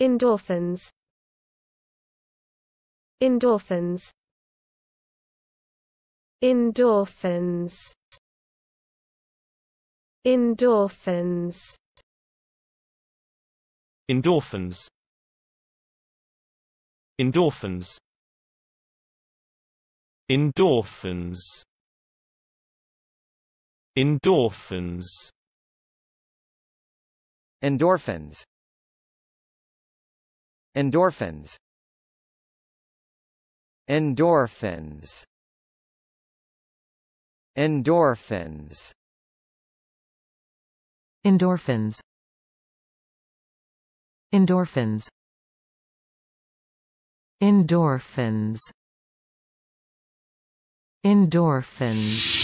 Endorphins Endorphins Endorphins Endorphins Endorphins Endorphins Endorphins Endorphins Endorphins Endorphins Endorphins Endorphins Endorphins Endorphins Endorphins Endorphins